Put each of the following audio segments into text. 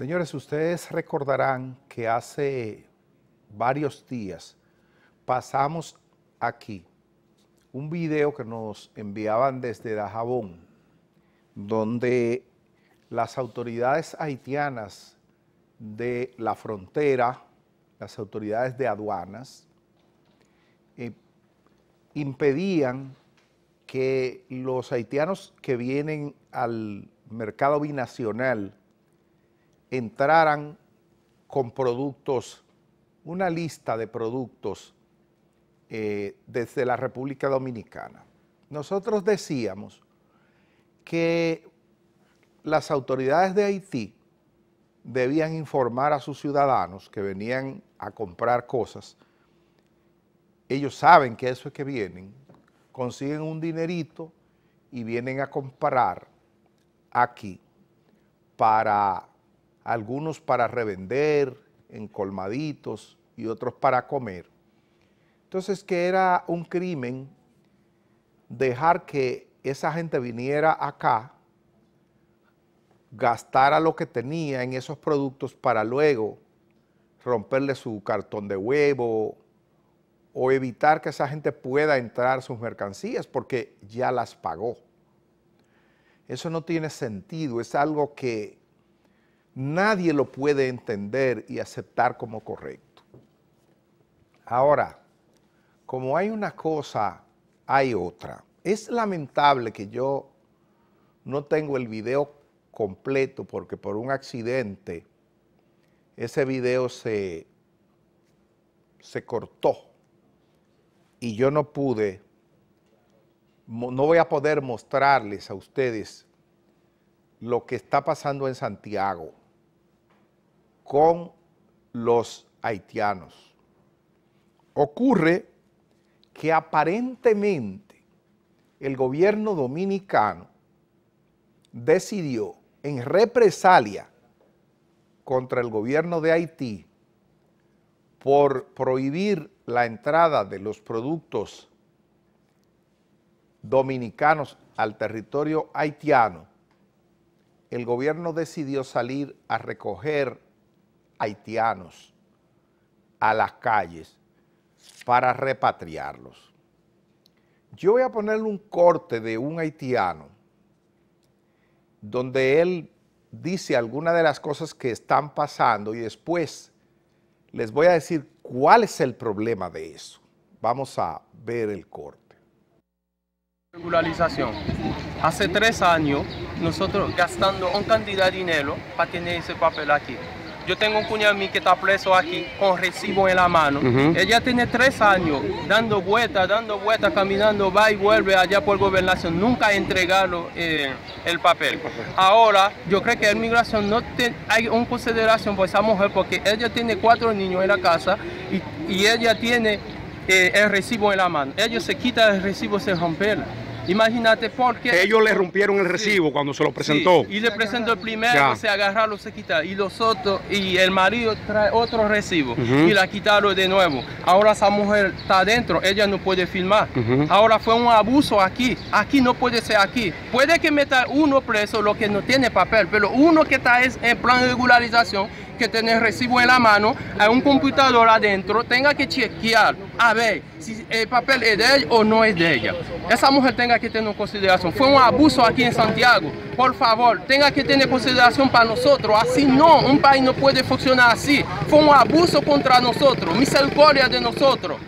Señores, ustedes recordarán que hace varios días pasamos aquí un video que nos enviaban desde Dajabón, donde las autoridades haitianas de la frontera, las autoridades de aduanas, eh, impedían que los haitianos que vienen al mercado binacional entraran con productos, una lista de productos eh, desde la República Dominicana. Nosotros decíamos que las autoridades de Haití debían informar a sus ciudadanos que venían a comprar cosas. Ellos saben que eso es que vienen, consiguen un dinerito y vienen a comprar aquí para algunos para revender en colmaditos y otros para comer. Entonces que era un crimen dejar que esa gente viniera acá, gastara lo que tenía en esos productos para luego romperle su cartón de huevo o evitar que esa gente pueda entrar sus mercancías porque ya las pagó. Eso no tiene sentido, es algo que nadie lo puede entender y aceptar como correcto. Ahora, como hay una cosa, hay otra. Es lamentable que yo no tengo el video completo porque por un accidente ese video se, se cortó y yo no pude, no voy a poder mostrarles a ustedes lo que está pasando en Santiago con los haitianos. Ocurre que aparentemente el gobierno dominicano decidió en represalia contra el gobierno de Haití por prohibir la entrada de los productos dominicanos al territorio haitiano, el gobierno decidió salir a recoger haitianos a las calles para repatriarlos. Yo voy a ponerle un corte de un haitiano donde él dice algunas de las cosas que están pasando y después les voy a decir cuál es el problema de eso. Vamos a ver el corte. Regularización. Hace tres años nosotros gastando una cantidad de dinero para tener ese papel aquí. Yo tengo un cuñado mío que está preso aquí con recibo en la mano. Ella tiene tres años dando vueltas, dando vueltas, caminando, va y vuelve allá por gobernación. Nunca ha eh, el papel. Ahora, yo creo que en migración no hay una consideración por esa mujer porque ella tiene cuatro niños en la casa y, ella tiene eh, el recibo en la mano. Ellos se quita el recibo, se rompen. Imagínate porque... Ellos le rompieron el recibo cuando se lo presentó. y le presentó el primero, se se agarraron, se quitaron. Y los otros, y el marido trae otro recibo y la quitaron de nuevo. Ahora esa mujer está adentro, ella no puede filmar. Ahora fue un abuso aquí. Aquí no puede ser aquí. Puede que meta uno preso, lo que no tiene papel, pero uno que está es en plan de regularización que tiene recibo en la mano, hay un computador adentro, tenga que chequear a ver si el papel es de ella o no es de ella. Esa mujer tenga que tener consideración. Fue un abuso aquí en Santiago. Por favor, tenga que tener consideración para nosotros. Así no, un país no puede funcionar así. Fue un abuso contra nosotros. Misericordia de nosotros.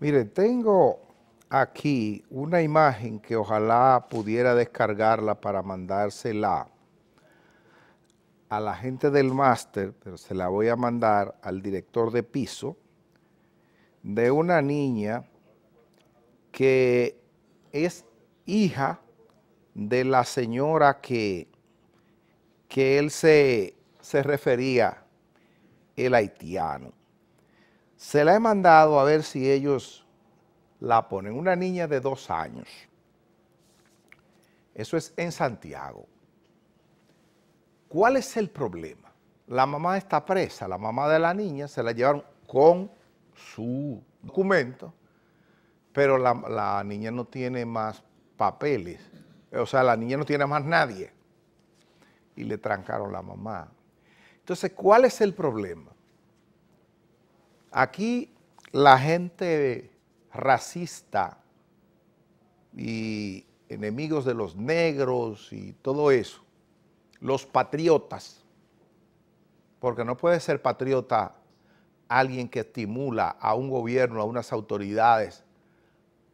Mire, tengo aquí una imagen que ojalá pudiera descargarla para mandársela a la gente del máster, pero se la voy a mandar al director de piso, de una niña que es hija de la señora que, que él se, se refería, el haitiano. Se la he mandado a ver si ellos la ponen, una niña de dos años. Eso es en Santiago. ¿Cuál es el problema? La mamá está presa, la mamá de la niña se la llevaron con su documento, pero la, la niña no tiene más papeles, o sea, la niña no tiene más nadie. Y le trancaron la mamá. Entonces, ¿cuál es el problema? Aquí la gente racista y enemigos de los negros y todo eso, los patriotas, porque no puede ser patriota alguien que estimula a un gobierno, a unas autoridades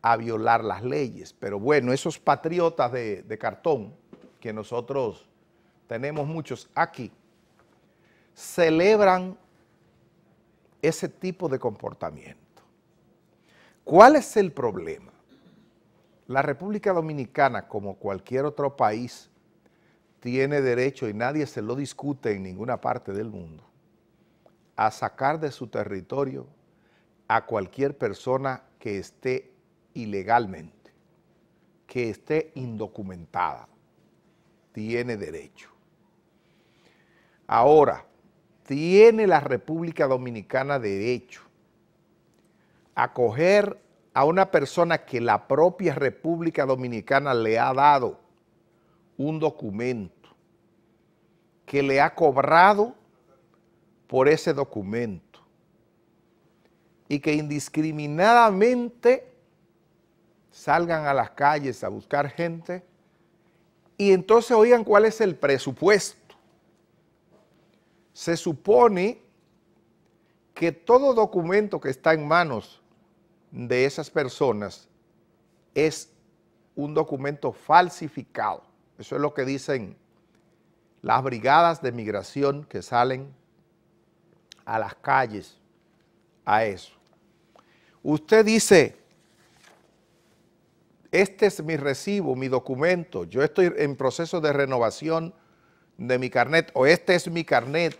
a violar las leyes. Pero bueno, esos patriotas de, cartón, que nosotros tenemos muchos aquí, celebran ese tipo de comportamiento. ¿Cuál es el problema? La República Dominicana, como cualquier otro país, tiene derecho, y nadie se lo discute en ninguna parte del mundo, a sacar de su territorio a cualquier persona que esté ilegalmente, que esté indocumentada. Tiene derecho. Ahora, ¿tiene la República Dominicana derecho acoger a una persona que la propia República Dominicana le ha dado un documento, que le ha cobrado por ese documento y que indiscriminadamente salgan a las calles a buscar gente y entonces oigan cuál es el presupuesto. Se supone que todo documento que está en manos de esas personas es un documento falsificado. Eso es lo que dicen las brigadas de migración que salen a las calles a eso. Usted dice, este es mi recibo, mi documento, yo estoy en proceso de renovación de mi carnet, o este es mi carnet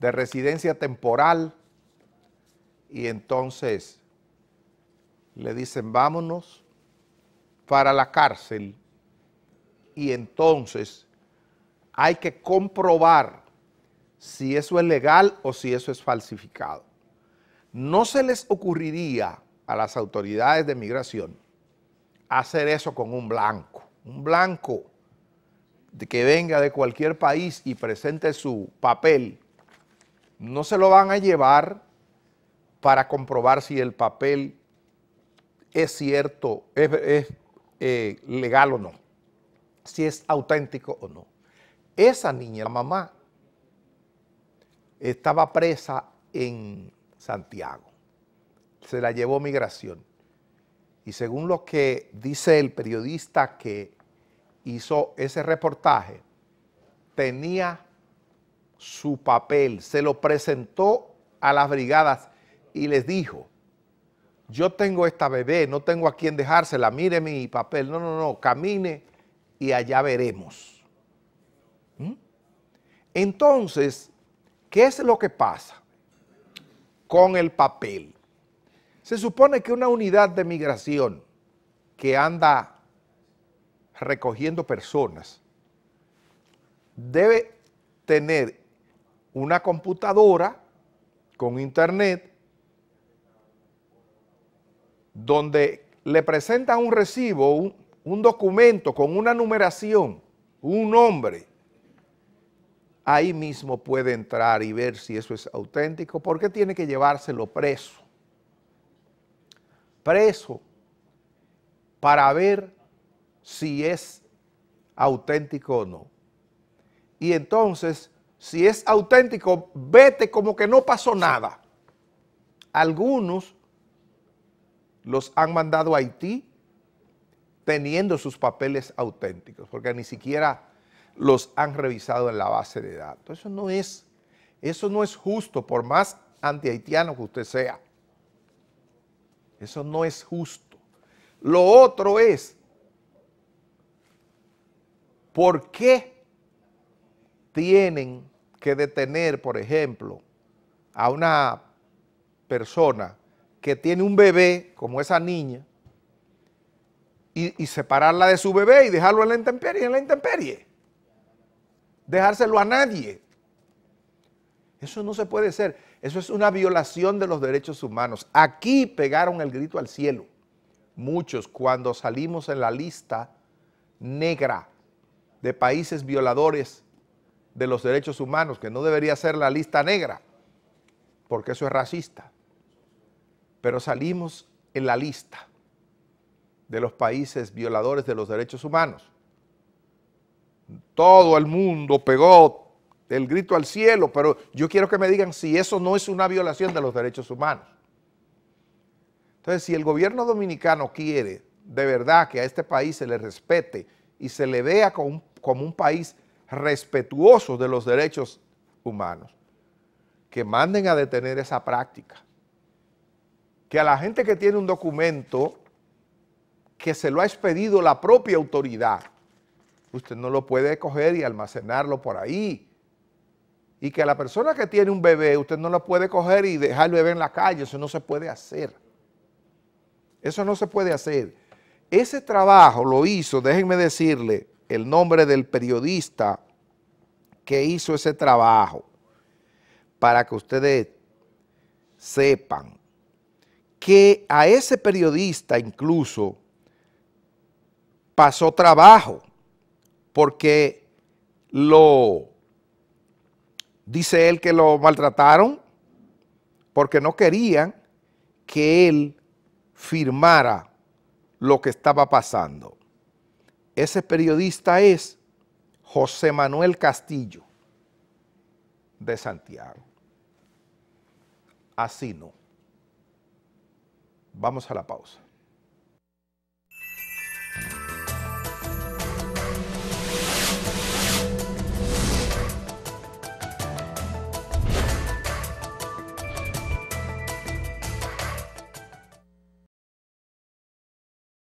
de residencia temporal, y entonces le dicen vámonos para la cárcel y entonces hay que comprobar si eso es legal o si eso es falsificado. No se les ocurriría a las autoridades de migración hacer eso con un blanco, un blanco que venga de cualquier país y presente su papel, no se lo van a llevar para comprobar si el papel es cierto, es, eh, legal o no, si es auténtico o no. Esa niña, la mamá, estaba presa en Santiago. Se la llevó migración. Y según lo que dice el periodista que hizo ese reportaje, tenía su papel, se lo presentó a las brigadas y les dijo, yo tengo esta bebé, no tengo a quién dejársela, mire mi papel. No, no, no, camine y allá veremos. ¿Mm? Entonces, ¿qué es lo que pasa con el papel? Se supone que una unidad de migración que anda recogiendo personas debe tener una computadora con internet donde le presentan un recibo, un, documento con una numeración, un nombre, ahí mismo puede entrar y ver si eso es auténtico, porque tiene que llevárselo preso. Preso para ver si es auténtico o no. Y entonces, si es auténtico, vete como que no pasó nada. Algunos los han mandado a Haití teniendo sus papeles auténticos, porque ni siquiera los han revisado en la base de datos. Eso no es, eso no es justo, por más antihaitiano que usted sea. Eso no es justo. Lo otro es, ¿por qué tienen que detener, por ejemplo, a una persona que tiene un bebé, como esa niña, y, separarla de su bebé y dejarlo en la intemperie, en la intemperie. Dejárselo a nadie. Eso no se puede hacer. Eso es una violación de los derechos humanos. Aquí pegaron el grito al cielo. Muchos cuando salimos en la lista negra de países violadores de los derechos humanos, que no debería ser la lista negra, porque eso es racista pero salimos en la lista de los países violadores de los derechos humanos. Todo el mundo pegó el grito al cielo, pero yo quiero que me digan si eso no es una violación de los derechos humanos. Entonces, si el gobierno dominicano quiere de verdad que a este país se le respete y se le vea como, como un país respetuoso de los derechos humanos, que manden a detener esa práctica que a la gente que tiene un documento que se lo ha expedido la propia autoridad, usted no lo puede coger y almacenarlo por ahí. Y que a la persona que tiene un bebé, usted no lo puede coger y dejar el bebé en la calle, eso no se puede hacer. Eso no se puede hacer. Ese trabajo lo hizo, déjenme decirle, el nombre del periodista que hizo ese trabajo, para que ustedes sepan que a ese periodista incluso pasó trabajo porque lo, dice él que lo maltrataron porque no querían que él firmara lo que estaba pasando. Ese periodista es José Manuel Castillo de Santiago. Así no. Vamos a la pausa.